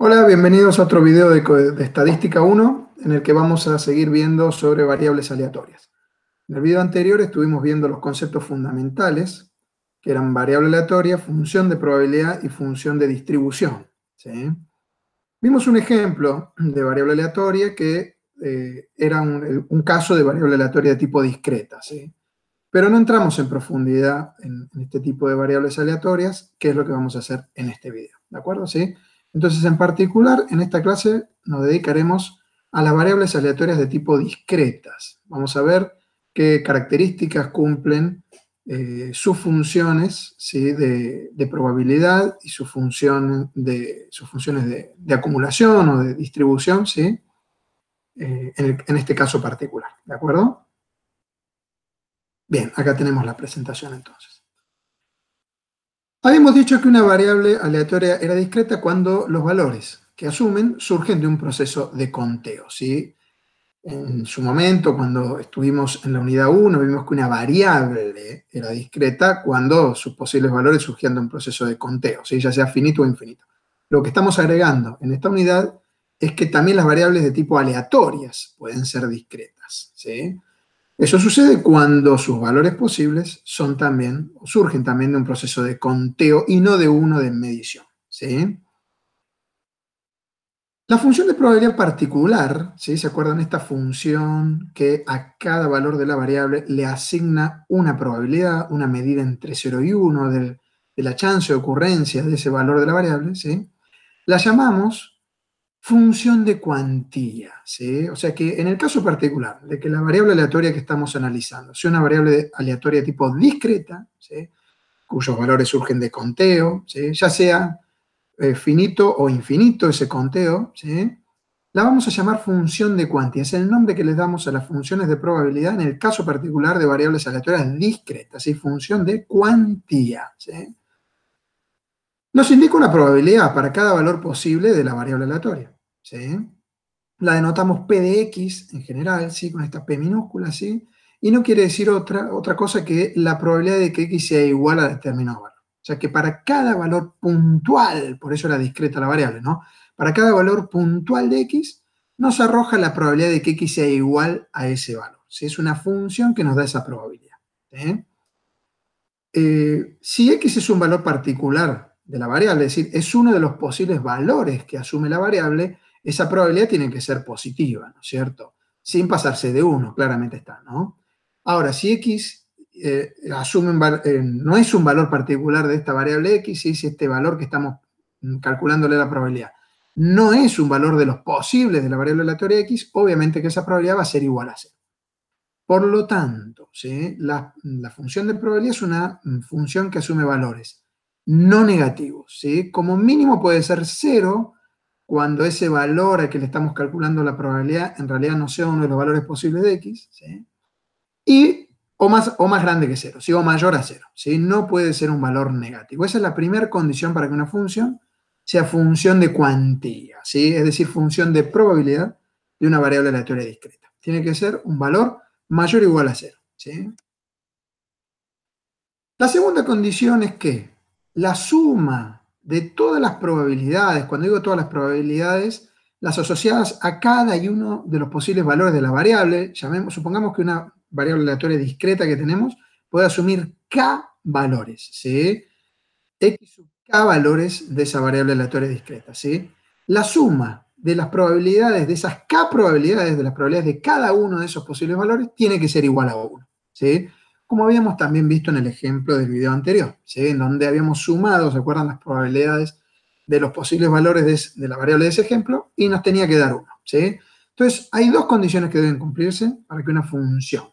Hola, bienvenidos a otro video de, Estadística 1, en el que vamos a seguir viendo sobre variables aleatorias. En el video anterior estuvimos viendo los conceptos fundamentales, que eran variable aleatoria, función de probabilidad y función de distribución. Vimos un ejemplo de variable aleatoria que eh, era un, caso de variable aleatoria de tipo discreta. Pero no entramos en profundidad en, este tipo de variables aleatorias, que es lo que vamos a hacer en este video. ¿De acuerdo? ¿Sí? Entonces, en particular, en esta clase nos dedicaremos a las variables aleatorias de tipo discretas. Vamos a ver qué características cumplen eh, sus funciones de, probabilidad y sus, función de, sus funciones de, acumulación o de distribución, ¿sí? Eh, en, en, este caso particular, ¿de acuerdo? Bien, acá tenemos la presentación entonces. Habíamos dicho que una variable aleatoria era discreta cuando los valores que asumen surgen de un proceso de conteo. ¿sí? En su momento, cuando estuvimos en la unidad 1, vimos que una variable era discreta cuando sus posibles valores surgían de un proceso de conteo, ¿sí? ya sea finito o infinito. Lo que estamos agregando en esta unidad es que también las variables de tipo aleatorias pueden ser discretas. ¿sí? Eso sucede cuando sus valores posibles son también, surgen también de un proceso de conteo y no de uno de medición. ¿sí? La función de probabilidad particular, ¿sí? ¿se acuerdan? Esta función que a cada valor de la variable le asigna una probabilidad, una medida entre 0 y 1 de la chance de ocurrencia de ese valor de la variable, ¿sí? La llamamos función de cuantía. ¿sí? O sea que en el caso particular de que la variable aleatoria que estamos analizando sea una variable aleatoria tipo discreta, ¿sí? cuyos valores surgen de conteo, ¿sí? ya sea eh, finito o infinito ese conteo, la vamos a llamar función de cuantía. Es el nombre que les damos a las funciones de probabilidad en el caso particular de variables aleatorias discretas, y función de cuantía nos indica una probabilidad para cada valor posible de la variable aleatoria. ¿sí? La denotamos P de X en general, ¿sí? con esta P minúscula, y no quiere decir otra, otra cosa que la probabilidad de que X sea igual a determinado valor. O sea que para cada valor puntual, por eso era discreta la variable, ¿no? Para cada valor puntual de X, nos arroja la probabilidad de que X sea igual a ese valor. ¿sí? Es una función que nos da esa probabilidad. Eh, si X es un valor particular de la variable, es decir, es uno de los posibles valores que asume la variable, esa probabilidad tiene que ser positiva, ¿no es cierto? Sin pasarse de 1, claramente está, ¿no? Ahora, si x eh, eh, no es un valor particular de esta variable x, si este valor que estamos calculándole la probabilidad. No es un valor de los posibles de la variable teoría x, obviamente que esa probabilidad va a ser igual a 0. Por lo tanto, la función de probabilidad es una mm, función que asume valores no negativo, ¿sí? Como mínimo puede ser cero cuando ese valor al que le estamos calculando la probabilidad en realidad no sea uno de los valores posibles de x. ¿sí? Y o más, o más grande que cero, o mayor a cero. ¿sí? No puede ser un valor negativo. Esa es la primera condición para que una función sea función de cuantía, ¿sí? es decir, función de probabilidad de una variable aleatoria discreta. Tiene que ser un valor mayor o igual a cero. ¿sí? La segunda condición es que la suma de todas las probabilidades, cuando digo todas las probabilidades, las asociadas a cada y uno de los posibles valores de la variable, llamemos, supongamos que una variable aleatoria discreta que tenemos puede asumir k valores, ¿sí? x sub k valores de esa variable aleatoria discreta, ¿sí? La suma de las probabilidades, de esas k probabilidades, de las probabilidades de cada uno de esos posibles valores, tiene que ser igual a 1, ¿sí? como habíamos también visto en el ejemplo del video anterior, en donde habíamos sumado, ¿se acuerdan?, las probabilidades de los posibles valores de, la variable de ese ejemplo y nos tenía que dar uno. Entonces, hay dos condiciones que deben cumplirse para que una función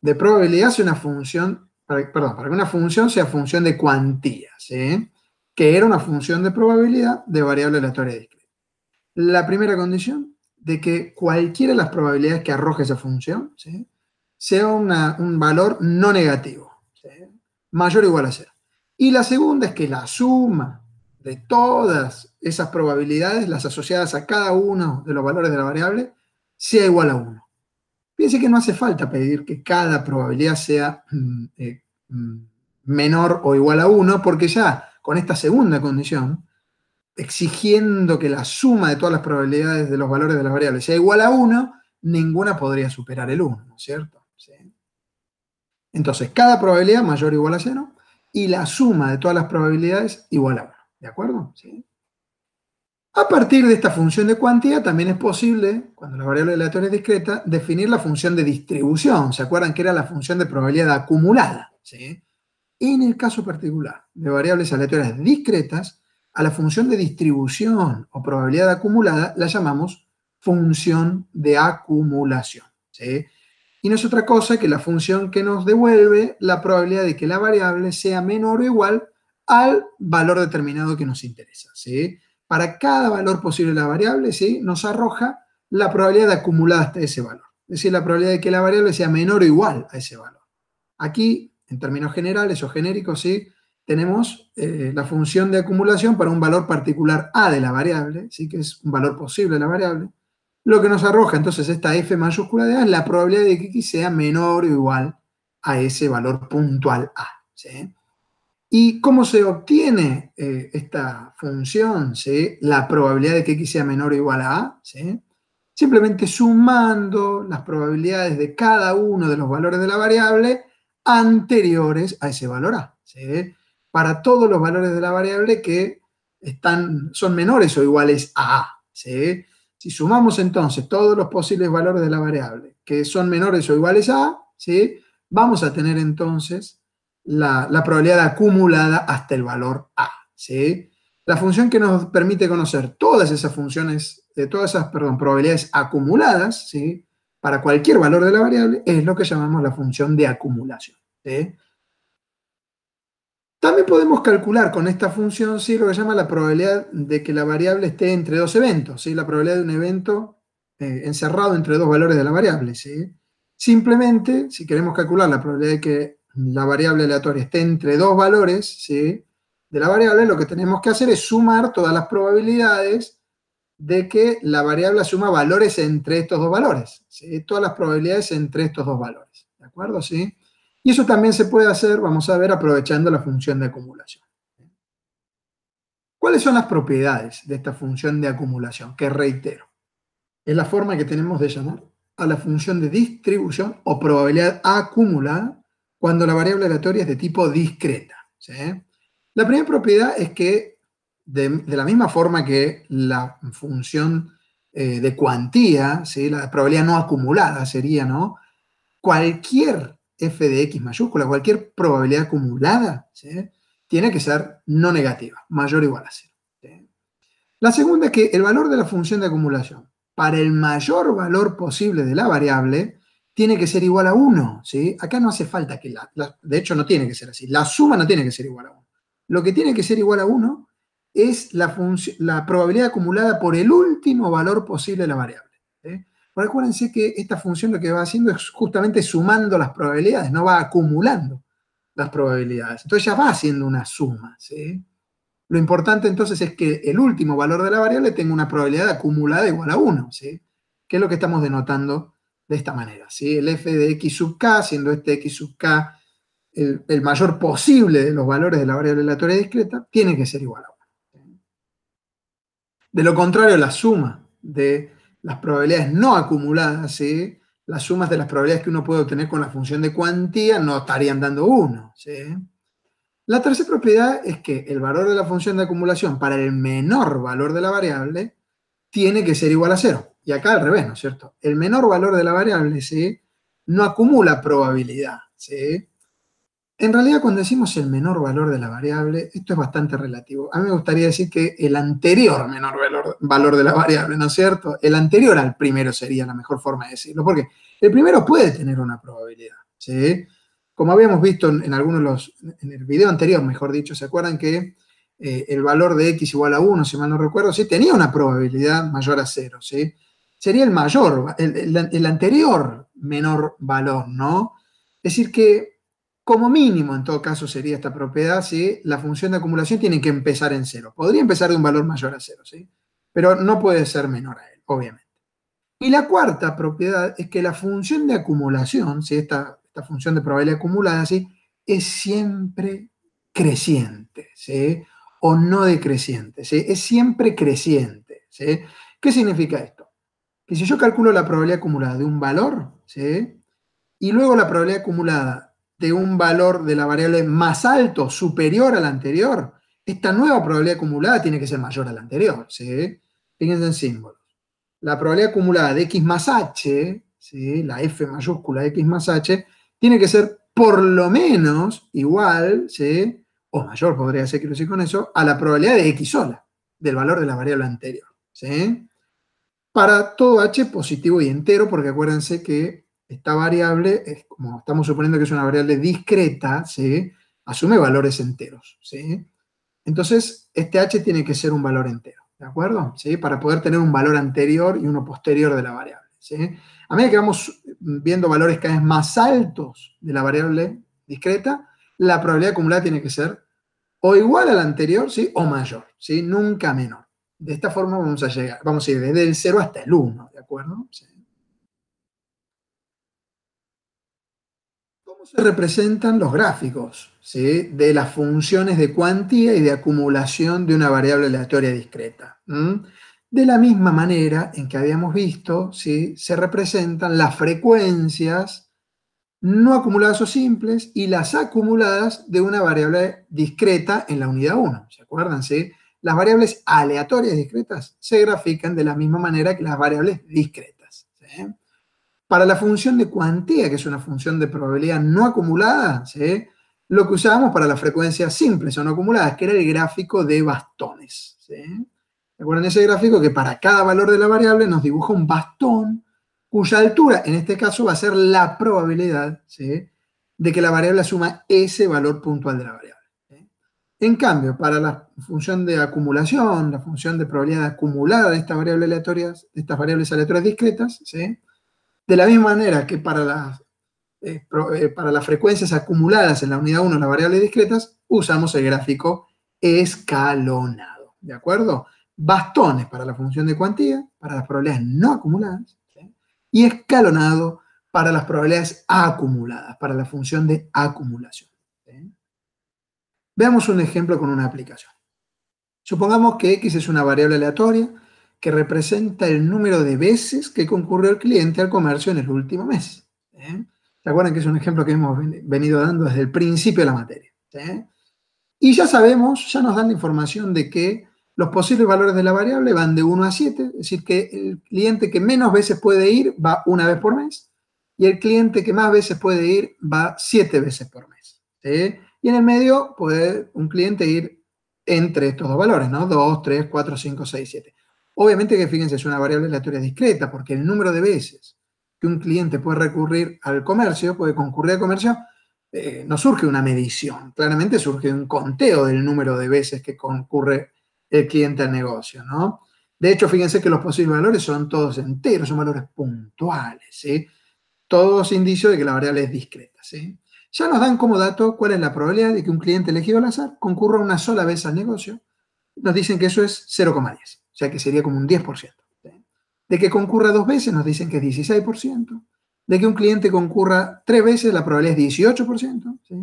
de probabilidad sea una función, perdón, para que una función sea función de cuantía, que era una función de probabilidad de variable aleatoria discreta. La primera condición, de que cualquiera de las probabilidades que arroje esa función, ¿sí? sea un valor no negativo, mayor o igual a cero. Y la segunda es que la suma de todas esas probabilidades, las asociadas a cada uno de los valores de la variable, sea igual a 1. Piense que no hace falta pedir que cada probabilidad sea mm, eh, mm, menor o igual a 1, porque ya con esta segunda condición, exigiendo que la suma de todas las probabilidades de los valores de las variables sea igual a 1, ninguna podría superar el 1, cierto? Entonces, cada probabilidad mayor o igual a cero y la suma de todas las probabilidades igual a uno ¿De acuerdo? A partir de esta función de cuantía también es posible, cuando la variable aleatoria es discreta, definir la función de distribución. ¿Se acuerdan que era la función de probabilidad acumulada? ¿Sí? En el caso particular de variables aleatorias discretas, a la función de distribución o probabilidad acumulada la llamamos función de acumulación. ¿sí? no es otra cosa que la función que nos devuelve la probabilidad de que la variable sea menor o igual al valor determinado que nos interesa. ¿sí? Para cada valor posible de la variable, ¿sí? nos arroja la probabilidad acumulada hasta ese valor. Es decir, la probabilidad de que la variable sea menor o igual a ese valor. Aquí, en términos generales o genéricos, ¿sí? tenemos eh, la función de acumulación para un valor particular A de la variable, ¿sí? que es un valor posible de la variable, lo que nos arroja entonces esta F mayúscula de A es la probabilidad de que X sea menor o igual a ese valor puntual A. ¿sí? ¿Y cómo se obtiene eh, esta función, ¿sí? la probabilidad de que X sea menor o igual a A? ¿sí? Simplemente sumando las probabilidades de cada uno de los valores de la variable anteriores a ese valor A. ¿sí? Para todos los valores de la variable que están, son menores o iguales a A. ¿sí? Si sumamos entonces todos los posibles valores de la variable que son menores o iguales a, ¿sí? vamos a tener entonces la, probabilidad acumulada hasta el valor a. ¿sí? La función que nos permite conocer todas esas funciones, de eh, todas esas perdón, probabilidades acumuladas, ¿sí? para cualquier valor de la variable, es lo que llamamos la función de acumulación. ¿sí? También podemos calcular con esta función ¿sí? lo que se llama la probabilidad de que la variable esté entre dos eventos, ¿sí? la probabilidad de un evento eh, encerrado entre dos valores de la variable. ¿sí? Simplemente, si queremos calcular la probabilidad de que la variable aleatoria esté entre dos valores ¿sí? de la variable, lo que tenemos que hacer es sumar todas las probabilidades de que la variable suma valores entre estos dos valores, ¿sí? todas las probabilidades entre estos dos valores. ¿De acuerdo? ¿Sí? Y eso también se puede hacer, vamos a ver, aprovechando la función de acumulación. ¿Cuáles son las propiedades de esta función de acumulación? Que reitero, es la forma que tenemos de llamar a la función de distribución o probabilidad acumulada cuando la variable aleatoria es de tipo discreta. La primera propiedad es que, de, la misma forma que la función eh, de cuantía, la probabilidad no acumulada sería, ¿no? Cualquier f de x mayúscula, cualquier probabilidad acumulada, tiene que ser no negativa, mayor o igual a 0. La segunda es que el valor de la función de acumulación, para el mayor valor posible de la variable, tiene que ser igual a 1. ¿sí? Acá no hace falta que la, De hecho, no tiene que ser así. La suma no tiene que ser igual a 1. Lo que tiene que ser igual a 1 es la, la probabilidad acumulada por el último valor posible de la variable. ¿sí? Recuérdense que esta función lo que va haciendo es justamente sumando las probabilidades, no va acumulando las probabilidades. Entonces ya va haciendo una suma. Lo importante entonces es que el último valor de la variable tenga una probabilidad acumulada igual a 1, que es lo que estamos denotando de esta manera. ¿sí? El f de x sub k, siendo este x sub k el, el mayor posible de los valores de la variable aleatoria discreta, tiene que ser igual a 1. De lo contrario, la suma de las probabilidades no acumuladas, ¿sí? las sumas de las probabilidades que uno puede obtener con la función de cuantía no estarían dando 1. ¿sí? La tercera propiedad es que el valor de la función de acumulación para el menor valor de la variable tiene que ser igual a 0. Y acá al revés, ¿no es cierto? El menor valor de la variable ¿sí? no acumula probabilidad. ¿sí? En realidad, cuando decimos el menor valor de la variable, esto es bastante relativo. A mí me gustaría decir que el anterior menor valor, valor de la variable, ¿no es cierto? El anterior al primero sería la mejor forma de decirlo, porque el primero puede tener una probabilidad, ¿sí? Como habíamos visto en, algunos los, en el video anterior, mejor dicho, ¿se acuerdan que eh, el valor de x igual a 1, si mal no recuerdo, sí, tenía una probabilidad mayor a 0, ¿sí? Sería el mayor, el anterior menor valor, ¿no? Es decir que como mínimo, en todo caso, sería esta propiedad si la función de acumulación tiene que empezar en cero. Podría empezar de un valor mayor a cero, ¿sí? Pero no puede ser menor a él, obviamente. Y la cuarta propiedad es que la función de acumulación, si esta, esta, función de probabilidad acumulada, ¿sí? es siempre creciente, ¿sí? o no decreciente, ¿sí? es siempre creciente. ¿sí? ¿Qué significa esto? Que si yo calculo la probabilidad acumulada de un valor, ¿sí? y luego la probabilidad acumulada de un valor de la variable más alto, superior al anterior, esta nueva probabilidad acumulada tiene que ser mayor a la anterior. ¿sí? Fíjense en símbolos. La probabilidad acumulada de x más h, la f mayúscula de x más h, tiene que ser por lo menos igual, o mayor, podría ser, quiero con eso, a la probabilidad de x sola, del valor de la variable anterior. Para todo h positivo y entero, porque acuérdense que esta variable, como estamos suponiendo que es una variable discreta, ¿sí? asume valores enteros. ¿sí? Entonces, este h tiene que ser un valor entero, ¿de acuerdo? ¿Sí? Para poder tener un valor anterior y uno posterior de la variable. ¿sí? A medida que vamos viendo valores cada vez más altos de la variable discreta, la probabilidad acumulada tiene que ser o igual a la anterior, ¿sí? O mayor, ¿sí? Nunca menor. De esta forma vamos a llegar, vamos a ir desde el 0 hasta el 1, ¿de acuerdo? ¿Sí? ¿Cómo se representan los gráficos de las funciones de cuantía y de acumulación de una variable aleatoria discreta? De la misma manera en que habíamos visto, se representan las frecuencias no acumuladas o simples y las acumuladas de una variable discreta en la unidad 1. ¿Se acuerdan? Las variables aleatorias discretas se grafican de la misma manera que las variables discretas. Para la función de cuantía, que es una función de probabilidad no acumulada, lo que usábamos para las frecuencias simples o no acumuladas, que era el gráfico de bastones. ¿sí? ¿Recuerdan ese gráfico que para cada valor de la variable nos dibuja un bastón cuya altura, en este caso, va a ser la probabilidad de que la variable asuma ese valor puntual de la variable. En cambio, para la función de acumulación, la función de probabilidad acumulada de estas variables aleatorias, de estas variables aleatorias discretas, ¿sí? De la misma manera que para las, eh, eh, para las frecuencias acumuladas en la unidad 1 las variables discretas, usamos el gráfico escalonado. ¿De acuerdo? Bastones para la función de cuantía, para las probabilidades no acumuladas, y escalonado para las probabilidades acumuladas, para la función de acumulación. Veamos un ejemplo con una aplicación. Supongamos que x es una variable aleatoria que representa el número de veces que concurrió el cliente al comercio en el último mes. ¿eh? ¿Se acuerdan que es un ejemplo que hemos venido dando desde el principio de la materia? Y ya sabemos, ya nos dan la información de que los posibles valores de la variable van de 1 a 7, es decir, que el cliente que menos veces puede ir va una vez por mes y el cliente que más veces puede ir va 7 veces por mes. Y en el medio puede un cliente ir entre estos dos valores, ¿no? 2, 3, 4, 5, 6, 7. Obviamente que fíjense, es una variable aleatoria discreta, porque el número de veces que un cliente puede recurrir al comercio, puede concurrir al comercio, eh, no surge una medición, claramente surge un conteo del número de veces que concurre el cliente al negocio, ¿no? De hecho, fíjense que los posibles valores son todos enteros, son valores puntuales, ¿sí? Todos indicios de que la variable es discreta, ¿sí? Ya nos dan como dato cuál es la probabilidad de que un cliente elegido al azar concurra una sola vez al negocio. Nos dicen que eso es 0,10 sea que sería como un 10%. De que concurra dos veces nos dicen que es 16%. De que un cliente concurra tres veces la probabilidad es 18%. ¿sí?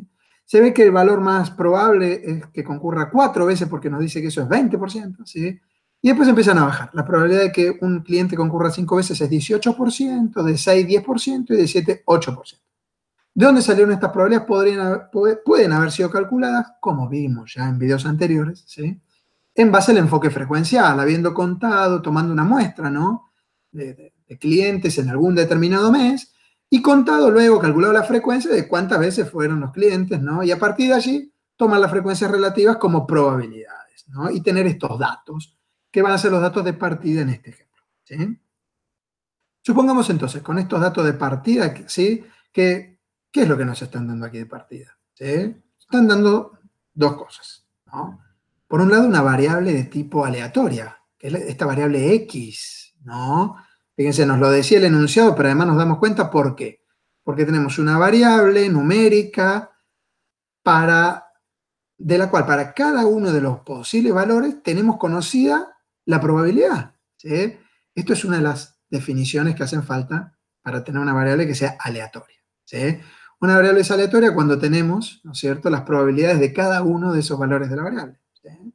Se ve que el valor más probable es que concurra cuatro veces porque nos dice que eso es 20%. ¿sí? Y después empiezan a bajar. La probabilidad de que un cliente concurra cinco veces es 18%, de 6, 10% y de 7, 8%. ¿De dónde salieron estas probabilidades? Podrían pueden haber sido calculadas, como vimos ya en videos anteriores, ¿sí? en base al enfoque frecuencial, habiendo contado, tomando una muestra, ¿no? De, clientes en algún determinado mes y contado luego, calculado la frecuencia de cuántas veces fueron los clientes, ¿no? Y a partir de allí, tomar las frecuencias relativas como probabilidades, ¿no? Y tener estos datos, que van a ser los datos de partida en este ejemplo, ¿sí? Supongamos entonces, con estos datos de partida, ¿sí? Que, ¿Qué es lo que nos están dando aquí de partida? ¿sí? Están dando dos cosas, ¿no? por un lado, una variable de tipo aleatoria, que es esta variable X, ¿no? Fíjense, nos lo decía el enunciado, pero además nos damos cuenta por qué. Porque tenemos una variable numérica para, de la cual para cada uno de los posibles valores tenemos conocida la probabilidad. Esto es una de las definiciones que hacen falta para tener una variable que sea aleatoria. ¿sí? Una variable es aleatoria cuando tenemos, ¿no es cierto?, las probabilidades de cada uno de esos valores de la variable. ¿eh?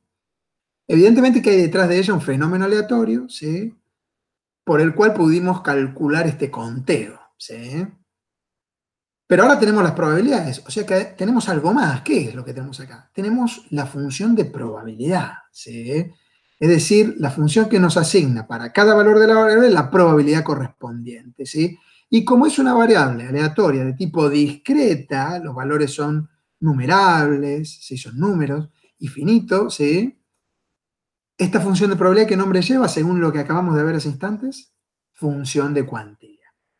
Evidentemente que hay detrás de ella un fenómeno aleatorio, por el cual pudimos calcular este conteo. Pero ahora tenemos las probabilidades, o sea que tenemos algo más. ¿Qué es lo que tenemos acá? Tenemos la función de probabilidad. Es decir, la función que nos asigna para cada valor de la variable la probabilidad correspondiente. Y como es una variable aleatoria de tipo discreta, los valores son numerables, si son números, y finito, ¿sí? Esta función de probabilidad, ¿qué nombre lleva según lo que acabamos de ver hace instantes? Función de cuantía.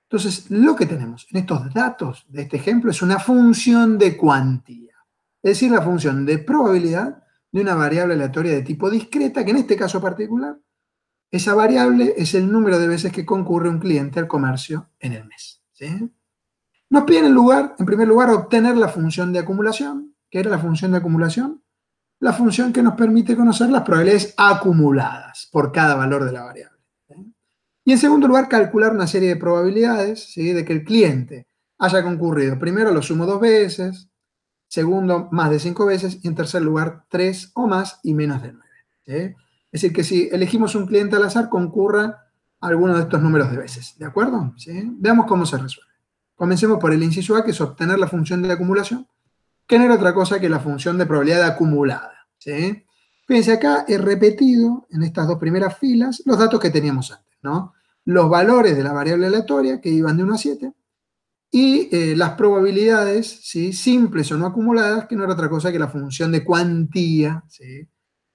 Entonces, lo que tenemos en estos datos de este ejemplo es una función de cuantía. Es decir, la función de probabilidad de una variable aleatoria de tipo discreta, que en este caso particular, esa variable es el número de veces que concurre un cliente al comercio en el mes. ¿sí? Nos piden en, lugar, en primer lugar obtener la función de acumulación. ¿Qué era la función de acumulación? la función que nos permite conocer las probabilidades acumuladas por cada valor de la variable. ¿eh? Y en segundo lugar, calcular una serie de probabilidades de que el cliente haya concurrido. Primero lo sumo dos veces, segundo más de cinco veces y en tercer lugar tres o más y menos de nueve. Es decir, que si elegimos un cliente al azar, concurra alguno de estos números de veces. ¿De acuerdo? Veamos cómo se resuelve. Comencemos por el inciso A, que es obtener la función de la acumulación que no era otra cosa que la función de probabilidad acumulada. ¿sí? Fíjense, acá he repetido en estas dos primeras filas los datos que teníamos antes, ¿no? Los valores de la variable aleatoria, que iban de 1 a 7, y eh, las probabilidades, ¿sí? simples o no acumuladas, que no era otra cosa que la función de cuantía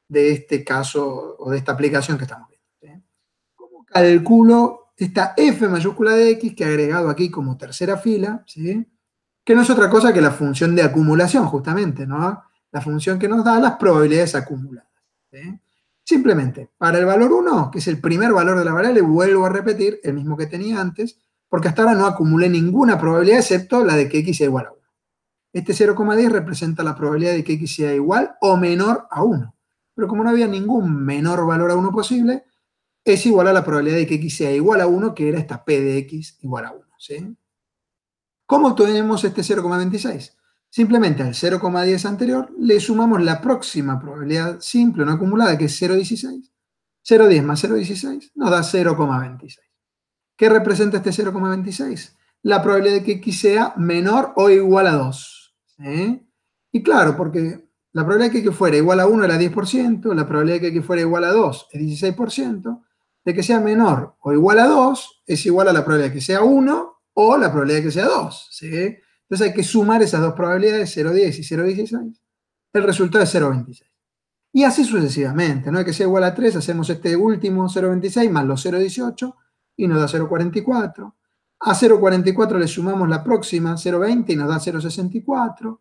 de este caso o de esta aplicación que estamos viendo. ¿Cómo calculo esta F mayúscula de X que he agregado aquí como tercera fila? ¿sí? que no es otra cosa que la función de acumulación, justamente, ¿no? La función que nos da las probabilidades acumuladas. Simplemente, para el valor 1, que es el primer valor de la variable, vuelvo a repetir el mismo que tenía antes, porque hasta ahora no acumulé ninguna probabilidad excepto la de que x sea igual a 1. Este 0,10 representa la probabilidad de que x sea igual o menor a 1. Pero como no había ningún menor valor a 1 posible, es igual a la probabilidad de que x sea igual a 1, que era esta p de x igual a 1. ¿sí? ¿Cómo obtenemos este 0,26? Simplemente al 0,10 anterior le sumamos la próxima probabilidad simple, no acumulada, que es 0,16. 0,10 más 0,16 nos da 0,26. ¿Qué representa este 0,26? La probabilidad de que X sea menor o igual a 2. Y claro, porque la probabilidad de que X fuera igual a 1 era 10%, la probabilidad de que X fuera igual a 2 es 16%, de que sea menor o igual a 2 es igual a la probabilidad de que sea 1 o la probabilidad de que sea 2. ¿sí? Entonces hay que sumar esas dos probabilidades, 0,10 y 0,16. El resultado es 0,26. Y así sucesivamente, ¿no? Que sea igual a 3, hacemos este último 0,26 más los 0,18 y nos da 0,44. A 0,44 le sumamos la próxima, 0,20 y nos da 0,64.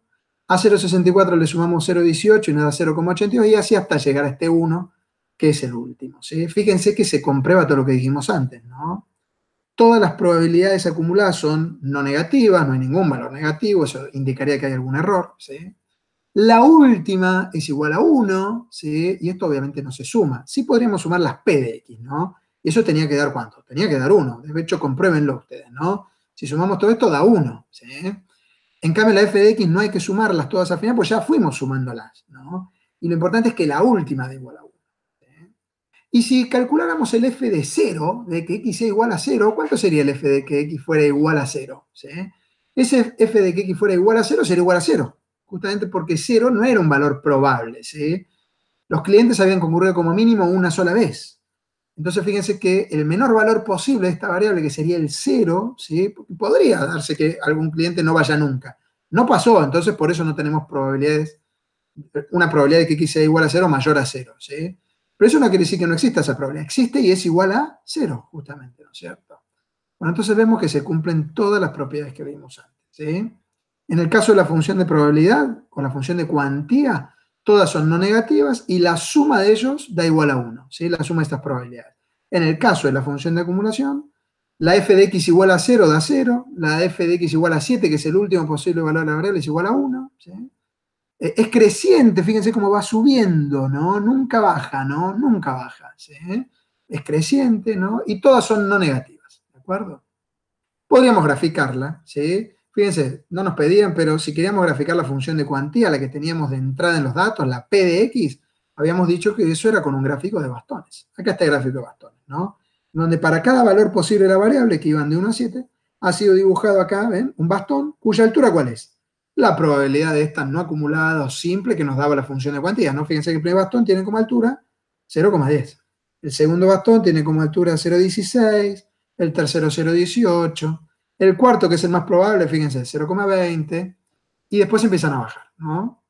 A 0,64 le sumamos 0,18 y nos da 0,82 y así hasta llegar a este 1, que es el último. ¿sí? Fíjense que se comprueba todo lo que dijimos antes, ¿no? Todas las probabilidades acumuladas son no negativas, no hay ningún valor negativo, eso indicaría que hay algún error. La última es igual a 1, ¿sí? y esto obviamente no se suma. Sí podríamos sumar las P de X, ¿no? Y eso tenía que dar cuánto? Tenía que dar 1. De hecho, compruébenlo ustedes, ¿no? Si sumamos todo esto, da 1. ¿sí? En cambio, la F de X no hay que sumarlas todas al final, pues ya fuimos sumándolas, ¿no? Y lo importante es que la última de igual a y si calculáramos el f de 0, de que x sea igual a 0, ¿cuánto sería el f de que x fuera igual a 0? Ese f de que x fuera igual a 0 sería igual a 0, justamente porque 0 no era un valor probable. Los clientes habían concurrido como mínimo una sola vez. Entonces fíjense que el menor valor posible de esta variable, que sería el 0, ¿sí? podría darse que algún cliente no vaya nunca. No pasó, entonces por eso no tenemos probabilidades, una probabilidad de que x sea igual a 0 mayor a 0. ¿sí? Pero eso no quiere decir que no exista esa probabilidad. Existe y es igual a cero, justamente, ¿no es cierto? Bueno, entonces vemos que se cumplen todas las propiedades que vimos antes. ¿sí? En el caso de la función de probabilidad o la función de cuantía, todas son no negativas y la suma de ellos da igual a 1, ¿sí? la suma de estas probabilidades. En el caso de la función de acumulación, la f de x igual a 0 da 0, la f de x igual a 7, que es el último posible valor de la variable, es igual a 1. ¿sí? Eh, es creciente, fíjense cómo va subiendo, ¿no? Nunca baja, ¿no? Nunca baja. ¿sí? Es creciente, ¿no? Y todas son no negativas, ¿de acuerdo? Podríamos graficarla, ¿sí? Fíjense, no nos pedían, pero si queríamos graficar la función de cuantía, la que teníamos de entrada en los datos, la P de X, habíamos dicho que eso era con un gráfico de bastones. Acá está el gráfico de bastones, ¿no? Donde para cada valor posible de la variable, que iban de 1 a 7, ha sido dibujado acá, ¿ven? Un bastón, cuya altura ¿cuál es? la probabilidad de esta no acumulada o simple que nos daba la función de cuantía, ¿no? Fíjense que el primer bastón tiene como altura 0,10. El segundo bastón tiene como altura 0,16, el tercero 0,18, el cuarto, que es el más probable, fíjense, 0,20, y después empiezan a bajar, ¿no?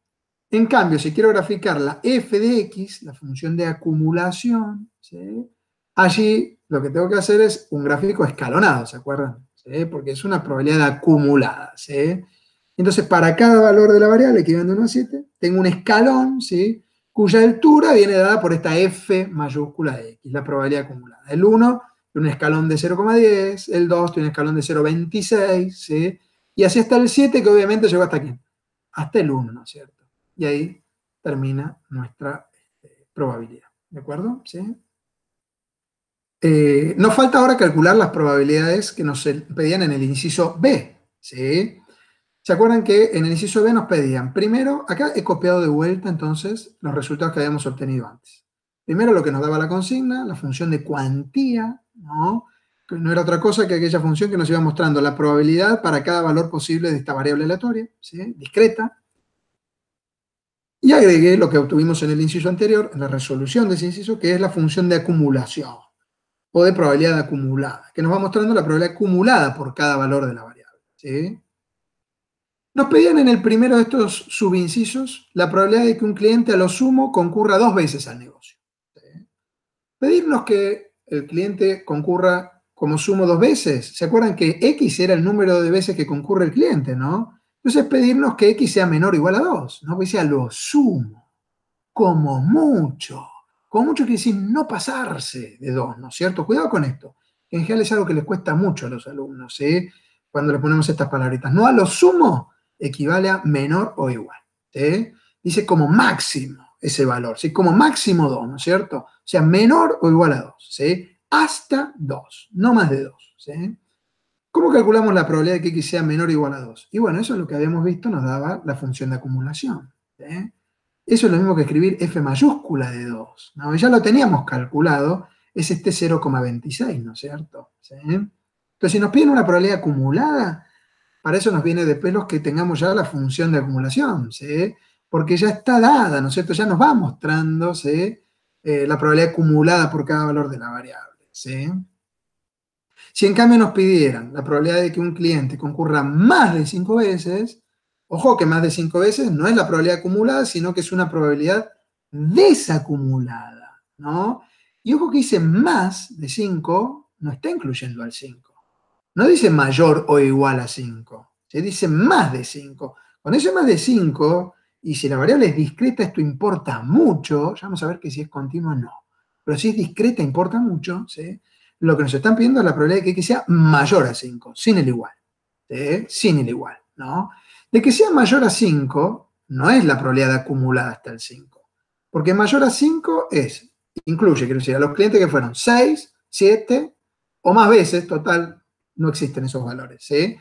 En cambio, si quiero graficar la f de x, la función de acumulación, allí lo que tengo que hacer es un gráfico escalonado, ¿se acuerdan? Porque es una probabilidad acumulada. ¿sí? Entonces, para cada valor de la variable, que viene de 1 a 7, tengo un escalón, ¿sí? cuya altura viene dada por esta F mayúscula de X, la probabilidad acumulada. El 1 tiene un escalón de 0,10, el 2 tiene un escalón de 0,26, ¿sí? y así hasta el 7, que obviamente llegó hasta quién? Hasta el 1, ¿no es cierto? Y ahí termina nuestra este, probabilidad. ¿De acuerdo? ¿Sí? Eh, nos falta ahora calcular las probabilidades que nos pedían en el inciso B. ¿sí? ¿Se acuerdan que en el inciso B nos pedían, primero, acá he copiado de vuelta entonces los resultados que habíamos obtenido antes. Primero lo que nos daba la consigna, la función de cuantía, ¿no? Que no era otra cosa que aquella función que nos iba mostrando la probabilidad para cada valor posible de esta variable aleatoria, ¿sí? discreta. Y agregué lo que obtuvimos en el inciso anterior, en la resolución de ese inciso, que es la función de acumulación o de probabilidad acumulada, que nos va mostrando la probabilidad acumulada por cada valor de la variable. ¿sí? Nos pedían en el primero de estos subincisos la probabilidad de que un cliente a lo sumo concurra dos veces al negocio. Pedirnos que el cliente concurra como sumo dos veces. ¿Se acuerdan que X era el número de veces que concurre el cliente, no? Entonces pedirnos que X sea menor o igual a 2, ¿no? Que sea lo sumo, como mucho. Como mucho quiere decir no pasarse de dos, ¿no es cierto? Cuidado con esto. En general es algo que les cuesta mucho a los alumnos, ¿sí? Cuando le ponemos estas palabritas. No a lo sumo, equivale a menor o igual. Dice como máximo ese valor, ¿sí? como máximo 2, ¿no es cierto? O sea, menor o igual a 2, hasta 2, no más de 2. ¿Cómo calculamos la probabilidad de que x sea menor o igual a 2? Y bueno, eso es lo que habíamos visto, nos daba la función de acumulación. Eso es lo mismo que escribir f mayúscula de 2. Ya lo teníamos calculado, es este 0,26, ¿no es cierto? Entonces, si nos piden una probabilidad acumulada, para eso nos viene de pelos que tengamos ya la función de acumulación, ¿sí? porque ya está dada, ¿no es cierto? Ya nos va mostrando ¿sí? Eh, la probabilidad acumulada por cada valor de la variable. ¿sí? Si en cambio nos pidieran la probabilidad de que un cliente concurra más de cinco veces, ojo que más de cinco veces no es la probabilidad acumulada, sino que es una probabilidad desacumulada, ¿no? Y ojo que dice más de 5 no está incluyendo al 5 no dice mayor o igual a 5, se dice más de 5. Cuando dice más de 5, y si la variable es discreta, esto importa mucho, ya vamos a ver que si es continua no. Pero si es discreta, importa mucho, Lo que nos están pidiendo es la probabilidad de que, que sea mayor a 5, sin el igual. Sin el igual, ¿no? De que sea mayor a 5, no es la probabilidad acumulada hasta el 5. Porque mayor a 5 es, incluye, quiero decir, a los clientes que fueron 6, 7 o más veces, total, no existen esos valores. ¿sí?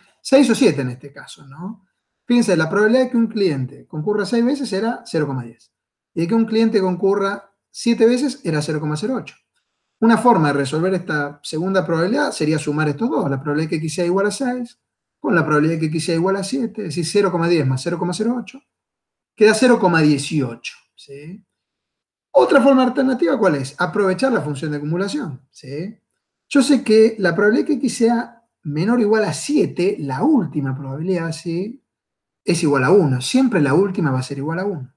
o 7 en este caso, ¿no? Fíjense, la probabilidad de que un cliente concurra 6 veces era 0,10. Y de que un cliente concurra 7 veces era 0,08. Una forma de resolver esta segunda probabilidad sería sumar estos dos, la probabilidad de que X sea igual a 6 con la probabilidad de que X sea igual a 7, es decir, 0,10 más 0,08, queda 0,18. Otra forma alternativa, ¿cuál es? Aprovechar la función de acumulación. Yo sé que la probabilidad de que X sea menor o igual a 7, la última probabilidad es igual a 1. Siempre la última va a ser igual a 1.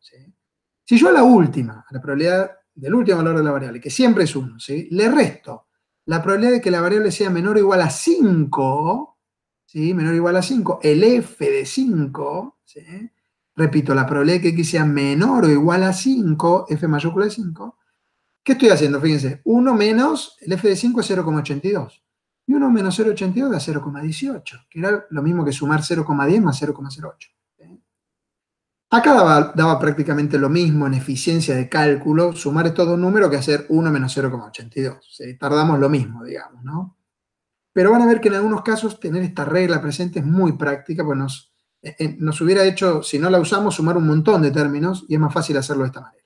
Si yo a la última, a la probabilidad del último valor de la variable, que siempre es 1, le resto la probabilidad de que la variable sea menor o igual a 5, menor o igual a 5, el f de 5, repito, la probabilidad de que x sea menor o igual a 5, f mayúscula de 5, ¿qué estoy haciendo? Fíjense, 1 menos el f de 5 es 0,82 y 1 menos 0,82 da 0,18, que era lo mismo que sumar 0,10 más 0,08. ¿eh? Acá daba, prácticamente lo mismo en eficiencia de cálculo, sumar estos dos números que hacer 1 menos 0,82. Tardamos lo mismo, digamos, Pero van a ver que en algunos casos tener esta regla presente es muy práctica, pues nos, eh, eh, nos hubiera hecho, si no la usamos, sumar un montón de términos y es más fácil hacerlo de esta manera.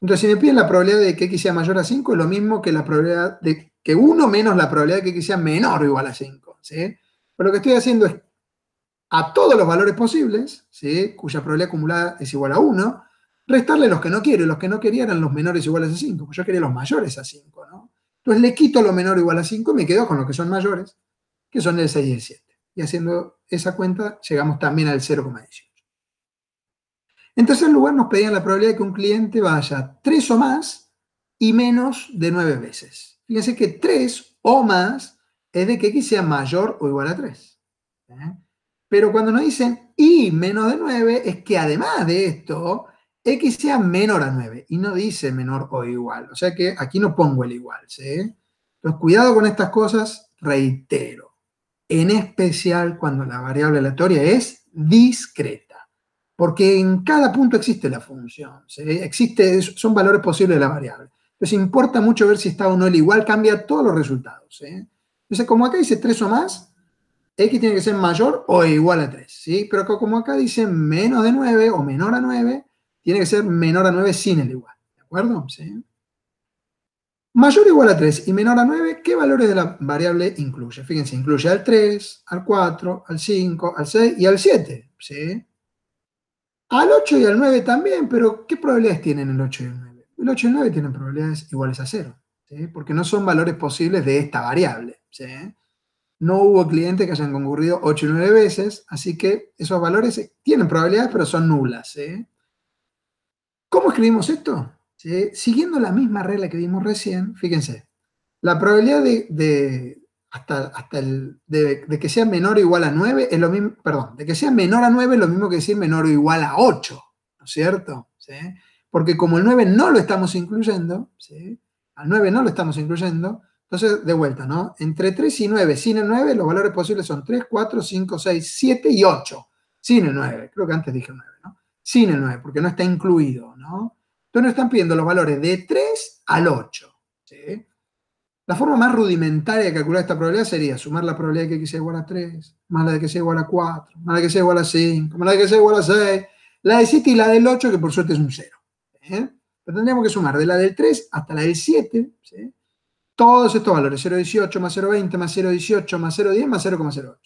Entonces, si me piden la probabilidad de que x sea mayor a 5, es lo mismo que la probabilidad de que 1 menos la probabilidad de que sea menor o igual a 5. Pero lo que estoy haciendo es a todos los valores posibles, cuya probabilidad acumulada es igual a 1, restarle los que no quiero, y los que no quería eran los menores iguales a 5, pues yo quería los mayores a 5, ¿no? Entonces le quito lo menor igual a 5 y me quedo con los que son mayores, que son el 6 y el 7. Y haciendo esa cuenta llegamos también al 0,18. En tercer lugar nos pedían la probabilidad de que un cliente vaya 3 o más y menos de 9 veces. Fíjense que 3 o más es de que x sea mayor o igual a 3. ¿eh? Pero cuando nos dicen y menos de 9 es que además de esto, x sea menor a 9 y no dice menor o igual. O sea que aquí no pongo el igual. ¿sí? Entonces, cuidado con estas cosas, reitero. En especial cuando la variable aleatoria es discreta. Porque en cada punto existe la función. Existe, son valores posibles de la variable. Entonces importa mucho ver si está o no el igual, cambia todos los resultados. ¿eh? Entonces, como acá dice 3 o más, x tiene que ser mayor o igual a 3, ¿sí? Pero como acá dice menos de 9 o menor a 9, tiene que ser menor a 9 sin el igual, ¿de acuerdo? Mayor o igual a 3 y menor a 9, ¿qué valores de la variable incluye? Fíjense, incluye al 3, al 4, al 5, al 6 y al 7, ¿sí? Al 8 y al 9 también, pero ¿qué probabilidades tienen el 8 y el 9? el 8 y 9 tienen probabilidades iguales a 0, porque no son valores posibles de esta variable. No hubo clientes que hayan concurrido 8 y 9 veces, así que esos valores tienen probabilidades, pero son nulas. ¿Cómo escribimos esto? Siguiendo la misma regla que vimos recién, fíjense, la probabilidad de, hasta, el, de, que sea menor o igual a 9 es lo mismo, perdón, de que sea menor a 9 es lo mismo que decir menor o igual a 8, ¿no es cierto? ¿Sí? porque como el 9 no lo estamos incluyendo, ¿sí? al 9 no lo estamos incluyendo, entonces de vuelta, ¿no? Entre 3 y 9, sin el 9, los valores posibles son 3, 4, 5, 6, 7 y 8, sin el 9, creo que antes dije 9, ¿no? Sin el 9, porque no está incluido, ¿no? Entonces nos están pidiendo los valores de 3 al 8, ¿sí? La forma más rudimentaria de calcular esta probabilidad sería sumar la probabilidad de que x sea igual a 3, más la de que sea igual a 4, más la de que sea igual a 5, más la de que sea igual a 6, la de 7 y la del 8, que por suerte es un 0. ¿eh? Pero tendríamos que sumar de la del 3 hasta la del 7, todos estos valores, 0,18 más 0,20 más 0,18 más 0,10 más 0,08.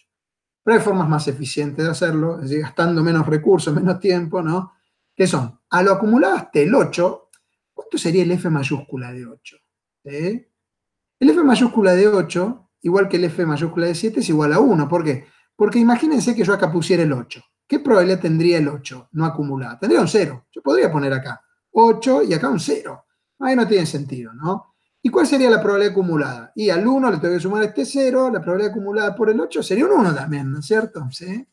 Pero hay formas más eficientes de hacerlo, es decir, gastando menos recursos, menos tiempo, ¿no? Que son, a lo acumulado hasta el 8, ¿cuánto sería el F mayúscula de 8? El F mayúscula de 8, igual que el F mayúscula de 7, es igual a 1. ¿Por qué? Porque imagínense que yo acá pusiera el 8. ¿Qué probabilidad tendría el 8 no acumulado? Tendría un 0. Yo podría poner acá 8 y acá un 0. Ahí no tiene sentido, ¿no? ¿Y cuál sería la probabilidad acumulada? Y al 1 le tengo que sumar este 0, la probabilidad acumulada por el 8 sería un 1 también, ¿no es cierto? ¿Sí?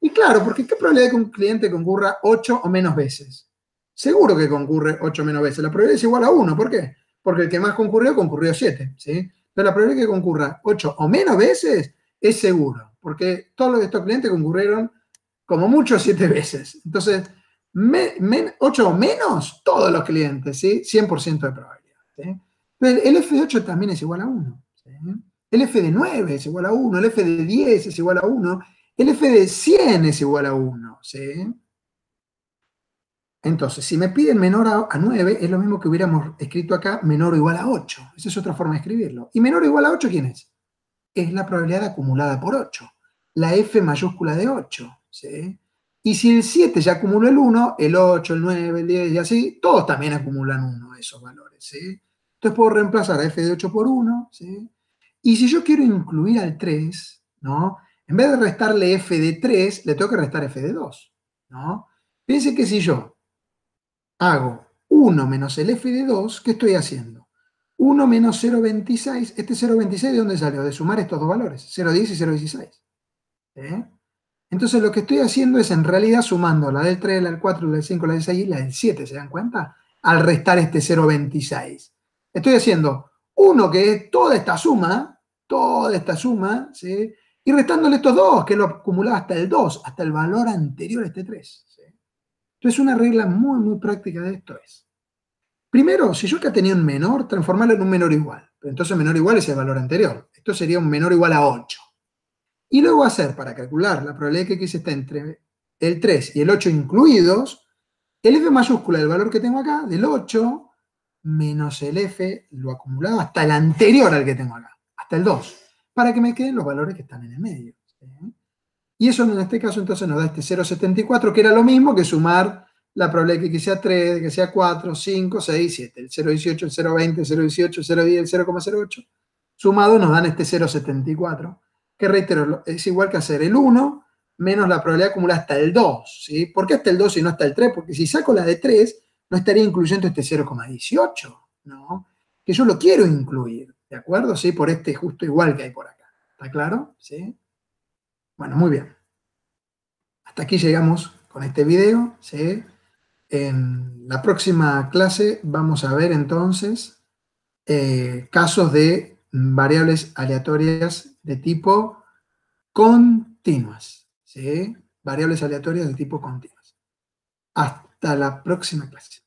Y claro, porque ¿qué probabilidad que un cliente concurra 8 o menos veces? Seguro que concurre 8 o menos veces. La probabilidad es igual a 1. ¿Por qué? Porque el que más concurrió, concurrió 7. ¿sí? Entonces la probabilidad que concurra 8 o menos veces es seguro. Porque todos estos clientes concurrieron como mucho 7 veces. Entonces, 8 o menos todos los clientes, ¿sí? 100% de probabilidad. el F de 8 también es igual a 1. El F de 9 es igual a 1, el F de 10 es igual a 1, el F de 100 es igual a 1. ¿sí? Entonces, si me piden menor a, a, 9, es lo mismo que hubiéramos escrito acá menor o igual a 8. Esa es otra forma de escribirlo. ¿Y menor o igual a 8 quién es? Es la probabilidad acumulada por 8. La F mayúscula de 8. ¿sí? Y si el 7 ya acumuló el 1, el 8, el 9, el 10 y así, todos también acumulan 1 esos valores. Entonces puedo reemplazar a f de 8 por 1. ¿sí? Y si yo quiero incluir al 3, ¿no? en vez de restarle f de 3, le tengo que restar f de 2. ¿no? Piense que si yo hago 1 menos el f de 2, ¿qué estoy haciendo? 1 menos 0,26, este 0,26 ¿de dónde salió? De sumar estos dos valores, 0,10 y 0,16. ¿eh? Entonces lo que estoy haciendo es en realidad sumando la del 3, la del 4, la del 5, la del 6 y la del 7, ¿se dan cuenta? Al restar este 0,26. Estoy haciendo 1 que es toda esta suma, toda esta suma, ¿sí? y restándole estos dos, que lo acumulaba hasta el 2, hasta el valor anterior a este 3. ¿sí? Entonces una regla muy, muy práctica de esto es, primero, si yo acá tenía un menor, transformarlo en un menor igual. entonces menor igual es el valor anterior. Esto sería un menor igual a 8. Y luego hacer, para calcular la probabilidad de que x esté entre el 3 y el 8 incluidos, el f mayúscula, el valor que tengo acá, del 8, menos el f, lo acumulado hasta el anterior al que tengo acá, hasta el 2, para que me queden los valores que están en el medio. Y eso en este caso entonces nos da este 0,74, que era lo mismo que sumar la probabilidad de que sea 3, que sea 4, 5, 6, 7. El 0,18, el 0,20, el 0,18, el 0,10, el 0,08. Sumado nos dan este 0,74 que reitero, es igual que hacer el 1 menos la probabilidad acumulada hasta el 2. ¿sí? ¿Por qué hasta el 2 y no hasta el 3? Porque si saco la de 3, no estaría incluyendo este 0,18, ¿no? Que yo lo quiero incluir, ¿de acuerdo? Sí, por este justo igual que hay por acá. ¿Está claro? ¿Sí? Bueno, muy bien. Hasta aquí llegamos con este video, En la próxima clase vamos a ver entonces eh, casos de variables aleatorias de tipo continuas. ¿sí? Variables aleatorias de tipo continuas. Hasta la próxima clase.